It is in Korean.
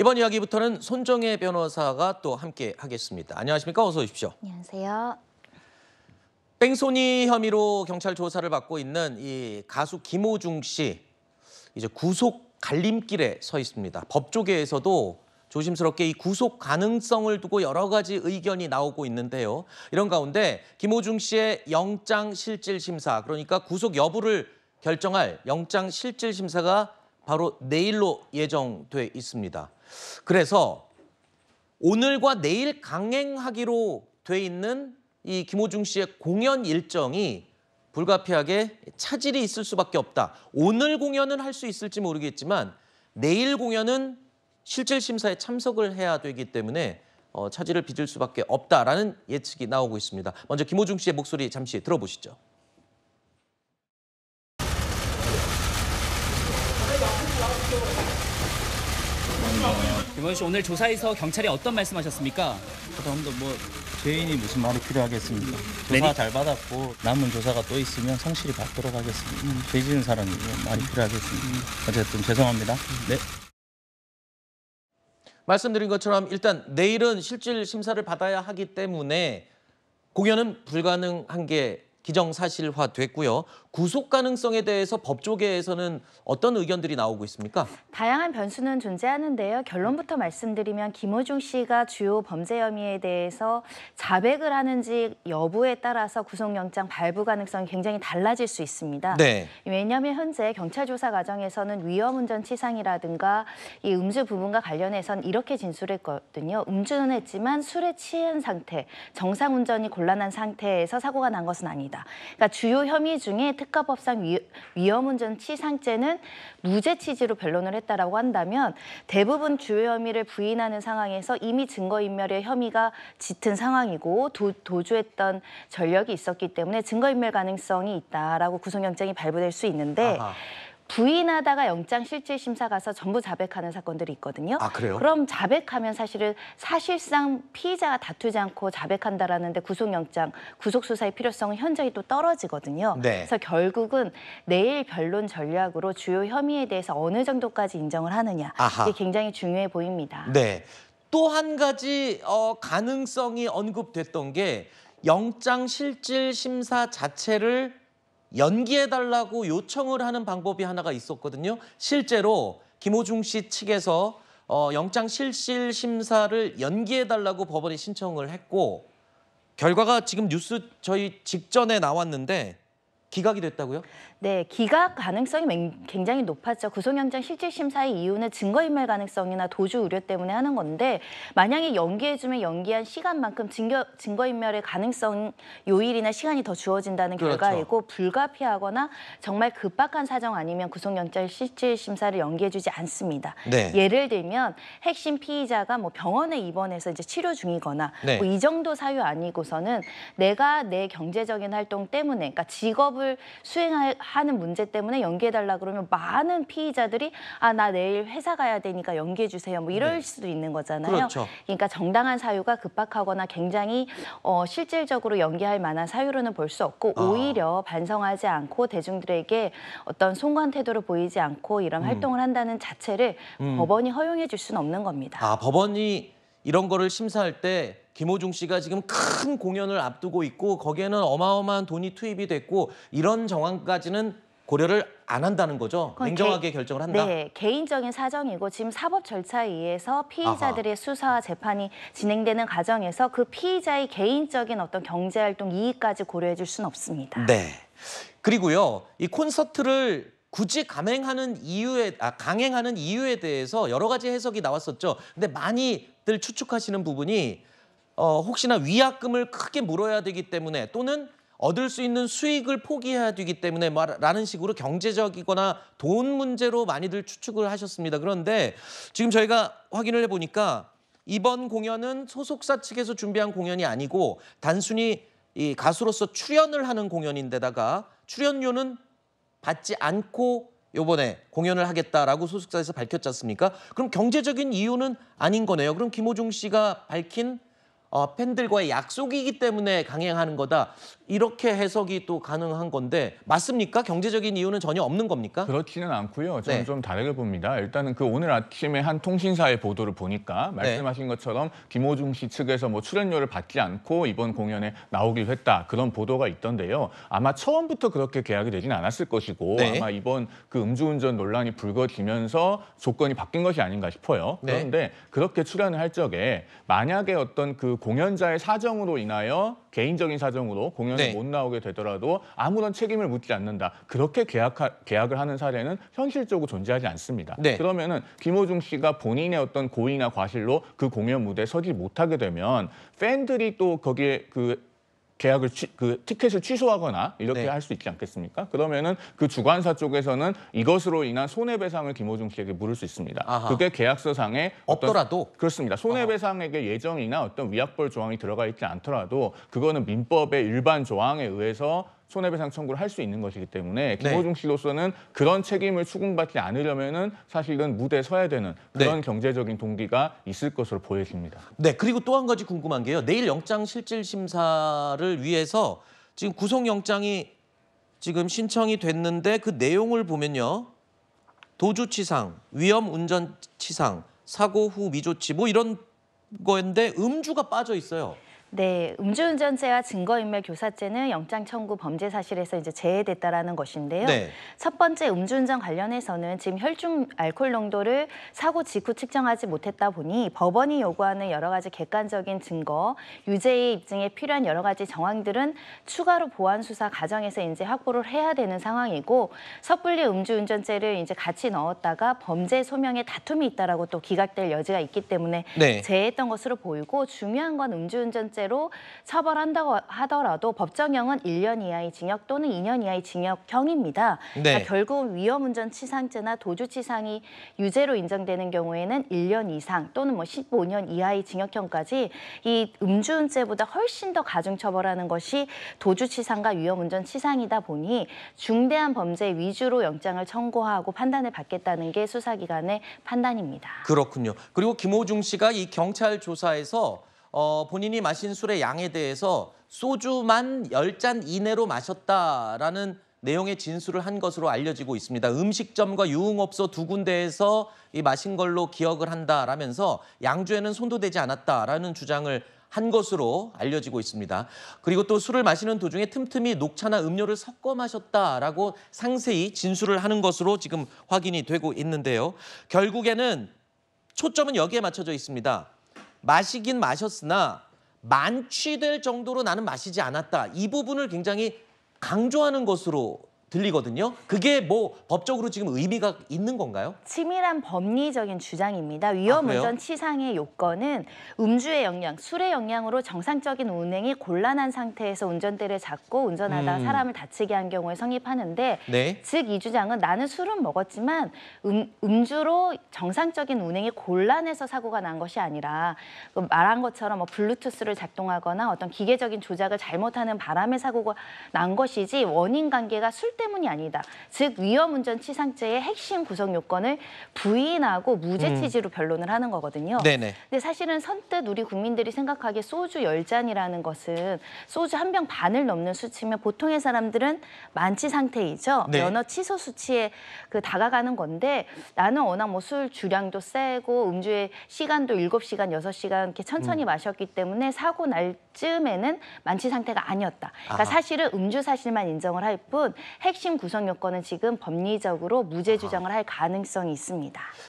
이번 이야기부터는 손정혜 변호사가 또 함께 하겠습니다. 안녕하십니까? 어서 오십시오. 안녕하세요. 뺑소니 혐의로 경찰 조사를 받고 있는 이 가수 김호중 씨 이제 구속 갈림길에 서 있습니다. 법조계에서도 조심스럽게 이 구속 가능성을 두고 여러 가지 의견이 나오고 있는데요. 이런 가운데 김호중 씨의 영장 실질 심사 그러니까 구속 여부를 결정할 영장 실질 심사가 바로 내일로 예정돼 있습니다. 그래서 오늘과 내일 강행하기로 돼 있는 이 김호중 씨의 공연 일정이 불가피하게 차질이 있을 수밖에 없다. 오늘 공연은 할 수 있을지 모르겠지만 내일 공연은 실질 심사에 참석을 해야 되기 때문에 어, 차질을 빚을 수밖에 없다라는 예측이 나오고 있습니다. 먼저 김호중 씨의 목소리 잠시 들어보시죠. 김원 씨 오늘 조사에서 경찰이 어떤 말씀하셨습니까? 그다도뭐 죄인이 무슨 말이 필요하겠습니까? 조사 네, 네. 잘 받았고 남은 조사가 또 있으면 성실히 받도록 하겠습니다. 음. 죄 지은 사람이 뭐 말이 필요하겠습니다. 음. 어쨌든 죄송합니다. 네. 말씀드린 것처럼 일단 내일은 실질 심사를 받아야 하기 때문에 공연은 불가능한 게 기정사실화 됐고요. 구속 가능성에 대해서 법조계에서는 어떤 의견들이 나오고 있습니까? 다양한 변수는 존재하는데요. 결론부터 말씀드리면 김호중 씨가 주요 범죄 혐의에 대해서 자백을 하는지 여부에 따라서 구속영장 발부 가능성이 굉장히 달라질 수 있습니다. 네. 왜냐하면 현재 경찰 조사 과정에서는 위험운전 치상이라든가 이 음주 부분과 관련해선 이렇게 진술했거든요. 음주는 했지만 술에 취한 상태, 정상운전이 곤란한 상태에서 사고가 난 것은 아니다. 겁니다. 그러니까 주요 혐의 중에 특가법상 위, 험운전 치상죄는 무죄 취지로 변론을 했다라고 한다면 대부분 주요 혐의를 부인하는 상황에서 이미 증거인멸의 혐의가 짙은 상황이고 도, 도주했던 전력이 있었기 때문에 증거인멸 가능성이 있다라고 구속영장이 발부될 수 있는데 아하. 부인하다가 영장 실질 심사 가서 전부 자백하는 사건들이 있거든요. 아, 그래요? 그럼 자백하면 사실은 사실상 피의자가 다투지 않고 자백한다라는데 구속영장, 구속수사의 필요성은 현저히 또 떨어지거든요. 네. 그래서 결국은 내일 변론 전략으로 주요 혐의에 대해서 어느 정도까지 인정을 하느냐 아하. 이게 굉장히 중요해 보입니다. 네. 또 한 가지 어, 가능성이 언급됐던 게 영장 실질 심사 자체를 연기해달라고 요청을 하는 방법이 하나가 있었거든요. 실제로 김호중 씨 측에서 어, 영장 실실 심사를 연기해달라고 법원에 신청을 했고 결과가 지금 뉴스 저희 직전에 나왔는데 기각이 됐다고요? 네, 기각 가능성이 굉장히 높았죠. 구속영장 실질심사의 이유는 증거인멸 가능성이나 도주 우려 때문에 하는 건데 만약에 연기해주면 연기한 시간만큼 증거, 증거인멸의 가능성 요일이나 시간이 더 주어진다는 그렇죠. 결과이고 불가피하거나 정말 급박한 사정 아니면 구속영장 실질심사를 연기해주지 않습니다. 네. 예를 들면 핵심 피의자가 뭐 병원에 입원해서 이제 치료 중이거나 네. 뭐이 정도 사유 아니고서는 내가 내 경제적인 활동 때문에 그러니까 직업 사업을 수행하는 문제 때문에 연기해달라 그러면 많은 피의자들이 아 나 내일 회사 가야 되니까 연기해 주세요 뭐 이럴 네. 수도 있는 거잖아요. 그렇죠. 그러니까 정당한 사유가 급박하거나 굉장히 어, 실질적으로 연기할 만한 사유로는 볼 수 없고 아. 오히려 반성하지 않고 대중들에게 어떤 송관 태도를 보이지 않고 이런 음. 활동을 한다는 자체를 음. 법원이 허용해 줄 수는 없는 겁니다. 아 법원이 이런 거를 심사할 때 김호중 씨가 지금 큰 공연을 앞두고 있고 거기에는 어마어마한 돈이 투입이 됐고 이런 정황까지는 고려를 안 한다는 거죠? 냉정하게 개, 결정을 한다? 네, 개인적인 사정이고 지금 사법 절차에 의해서 피의자들의 아하. 수사와 재판이 진행되는 과정에서 그 피의자의 개인적인 어떤 경제활동 이익까지 고려해 줄 수는 없습니다. 네. 그리고요, 이 콘서트를 굳이 감행하는 이유에 아, 강행하는 이유에 대해서 여러 가지 해석이 나왔었죠. 근데 많이들 추측하시는 부분이 어, 혹시나 위약금을 크게 물어야 되기 때문에 또는 얻을 수 있는 수익을 포기해야 되기 때문에 뭐 라는 식으로 경제적이거나 돈 문제로 많이들 추측을 하셨습니다. 그런데 지금 저희가 확인을 해보니까 이번 공연은 소속사 측에서 준비한 공연이 아니고 단순히 이 가수로서 출연을 하는 공연인데다가 출연료는 받지 않고 요번에 공연을 하겠다라고 소속사에서 밝혔지 않습니까? 그럼 경제적인 이유는 아닌 거네요. 그럼 김호중 씨가 밝힌 어, 팬들과의 약속이기 때문에 강행하는 거다. 이렇게 해석이 또 가능한 건데 맞습니까? 경제적인 이유는 전혀 없는 겁니까? 그렇지는 않고요. 저는 네. 좀 다르게 봅니다. 일단은 그 오늘 아침에 한 통신사의 보도를 보니까 네. 말씀하신 네. 것처럼 김호중 씨 측에서 뭐 출연료를 받지 않고 이번 공연에 나오기로 했다 그런 보도가 있던데요. 아마 처음부터 그렇게 계약이 되진 않았을 것이고 네. 아마 이번 그 음주운전 논란이 불거지면서 조건이 바뀐 것이 아닌가 싶어요. 네. 그런데 그렇게 출연을 할 적에 만약에 어떤 그 공연자의 사정으로 인하여 개인적인 사정으로 공연에 네. 못 나오게 되더라도 아무런 책임을 묻지 않는다. 그렇게 계약하, 계약을 하는 사례는 현실적으로 존재하지 않습니다. 네. 그러면은 김호중 씨가 본인의 어떤 고의나 과실로 그 공연 무대에 서지 못하게 되면 팬들이 또 거기에 그 계약을 취, 그 티켓을 취소하거나 이렇게 네. 할수 있지 않겠습니까? 그러면은 그 주관사 쪽에서는 이것으로 인한 손해배상을 김호중 씨에게 물을 수 있습니다. 아하. 그게 계약서상에 없더라도 그렇습니다. 손해배상액의 예정이나 어떤 위약벌 조항이 들어가 있지 않더라도 그거는 민법의 일반 조항에 의해서 손해배상 청구를 할 수 있는 것이기 때문에 네. 김호중 씨로서는 그런 책임을 추궁받지 않으려면은 사실은 무대에 서야 되는 그런 네. 경제적인 동기가 있을 것으로 보여집니다. 네, 그리고 또 한 가지 궁금한 게요. 내일 영장 실질 심사를 위해서 지금 구속영장이 지금 신청이 됐는데 그 내용을 보면요. 도주치상, 위험운전치상, 사고 후 미조치 뭐 이런 거인데 음주가 빠져 있어요. 네, 음주운전죄와 증거인멸 교사죄는 영장 청구 범죄 사실에서 이제 제외됐다라는 것인데요. 네. 첫 번째 음주운전 관련해서는 지금 혈중 알코올 농도를 사고 직후 측정하지 못했다 보니 법원이 요구하는 여러 가지 객관적인 증거, 유죄의 입증에 필요한 여러 가지 정황들은 추가로 보완 수사 과정에서 이제 확보를 해야 되는 상황이고 섣불리 음주운전죄를 이제 같이 넣었다가 범죄 소명에 다툼이 있다라고 또 기각될 여지가 있기 때문에 네. 제외했던 것으로 보이고 중요한 건음주운전 번째로 처벌한다고 하더라도 법정형은 1년 이하의 징역 또는 2년 이하의 징역형입니다. 네. 그러니까 결국 위험운전 치상죄나 도주치상이 유죄로 인정되는 경우에는 1년 이상 또는 뭐 15년 이하의 징역형까지 이 음주운죄보다 훨씬 더 가중처벌하는 것이 도주치상과 위험운전 치상이다 보니 중대한 범죄 위주로 영장을 청구하고 판단을 받겠다는 게 수사기관의 판단입니다. 그렇군요. 그리고 김호중 씨가 이 경찰 조사에서 어, 본인이 마신 술의 양에 대해서 소주만 열 잔 이내로 마셨다라는 내용의 진술을 한 것으로 알려지고 있습니다. 음식점과 유흥업소 두 군데에서 이 마신 걸로 기억을 한다라면서 양주에는 손도 대지 않았다라는 주장을 한 것으로 알려지고 있습니다. 그리고 또 술을 마시는 도중에 틈틈이 녹차나 음료를 섞어 마셨다라고 상세히 진술을 하는 것으로 지금 확인이 되고 있는데요. 결국에는 초점은 여기에 맞춰져 있습니다. 마시긴 마셨으나 만취될 정도로 나는 마시지 않았다. 이 부분을 굉장히 강조하는 것으로 들리거든요. 그게 뭐 법적으로 지금 의미가 있는 건가요? 치밀한 법리적인 주장입니다. 위험운전 아, 치상의 요건은 음주의 영향, 술의 영향으로 정상적인 운행이 곤란한 상태에서 운전대를 잡고 운전하다 음. 사람을 다치게 한 경우에 성립하는데 네. 즉이 주장은 나는 술은 먹었지만 음, 음주로 정상적인 운행이 곤란해서 사고가 난 것이 아니라 뭐 말한 것처럼 뭐 블루투스를 작동하거나 어떤 기계적인 조작을 잘못하는 바람에 사고가 난 것이지 원인 관계가 술 때문이 아니다. 즉 위험운전 치상죄의 핵심 구성 요건을 부인하고 무죄 음. 취지로 음. 변론을 하는 거거든요. 네네. 근데 사실은 선뜻 우리 국민들이 생각하기에 소주 열잔이라는 것은 소주 한 병 반을 넘는 수치면 보통의 사람들은 만취 상태이죠. 네. 면허 취소 수치에 그 다가가는 건데 나는 워낙 뭐 술 주량도 세고 음주의 시간도 일곱 시간 여섯 시간 이렇게 천천히 음. 마셨기 때문에 사고 날 쯤에는 만취 상태가 아니었다. 그러니까 아하. 사실은 음주 사실만 인정을 할뿐 핵심 구성 요건은 지금 법리적으로 무죄 주장을 할 가능성이 있습니다.